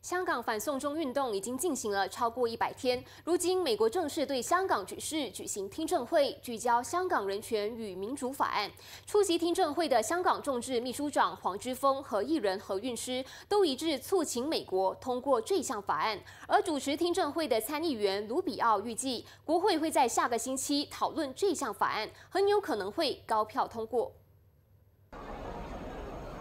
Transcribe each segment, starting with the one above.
香港反送中运动已经进行了超过一百天。如今，美国正式对香港局势举行听证会，聚焦香港人权与民主法案。出席听证会的香港众志秘书长黄之锋和艺人何韵诗都一致促请美国通过这项法案。而主持听证会的参议员卢比奥预计，国会会在下个星期讨论这项法案，很有可能会高票通过。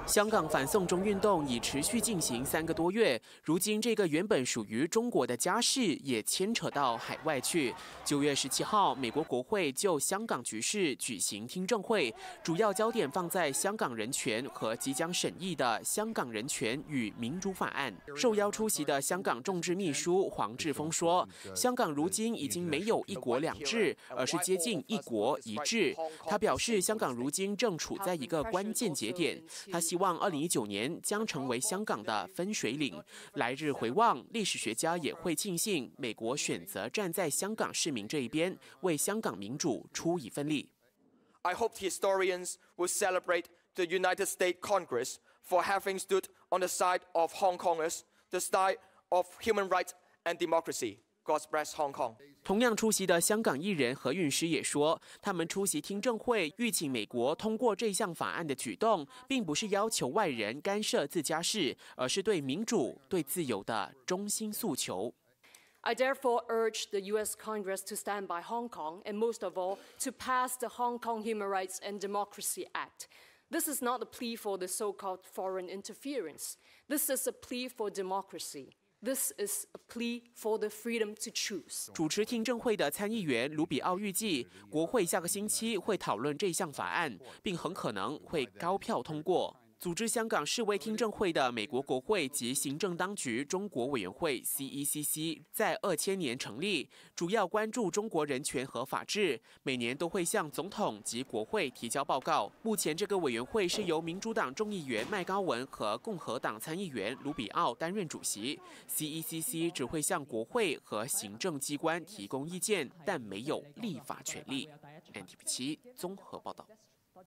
香港反送中运动已持续进行三个多月，如今这个原本属于中国的家事也牵扯到海外去。九月十七号，美国国会就香港局势举行听证会，主要焦点放在香港人权和即将审议的《香港人权与民主法案》。受邀出席的香港众志秘书黄志峰说：“香港如今已经没有‘一国两制’，而是接近‘一国一制’。”他表示，香港如今正处在一个关键节点，他希望二零一九年将成为香港的分水岭，来日回望，历史学家也会庆幸美国选择站在香港市民这一边，为香港民主出一份力。God bless Hong Kong。同样出席的香港艺人何韵诗也说，他们出席听证会，预请美国通过这项法案的举动，并不是要求外人干涉自家事，而是对民主、对自由的中心诉求。I therefore urge the U.S. Congress to stand by Hong Kong and, most of all, to pass the Hong Kong Human Rights and Democracy Act. This is not a plea for the so called foreign interference. This is a plea for democracy. this is a plea for the freedom to choose 主持听证会的参议员卢比奥预计国会下个星期会讨论这项法案并很可能会高票通过组织香港示威听证会的美国国会及行政当局中国委员会 （CECC） 在二千年成立，主要关注中国人权和法治，每年都会向总统及国会提交报告。目前，这个委员会是由民主党众议员麦高文和共和党参议员卢比奥担任主席。CECC 只会向国会和行政机关提供意见，但没有立法权利。n t p 七综合报道。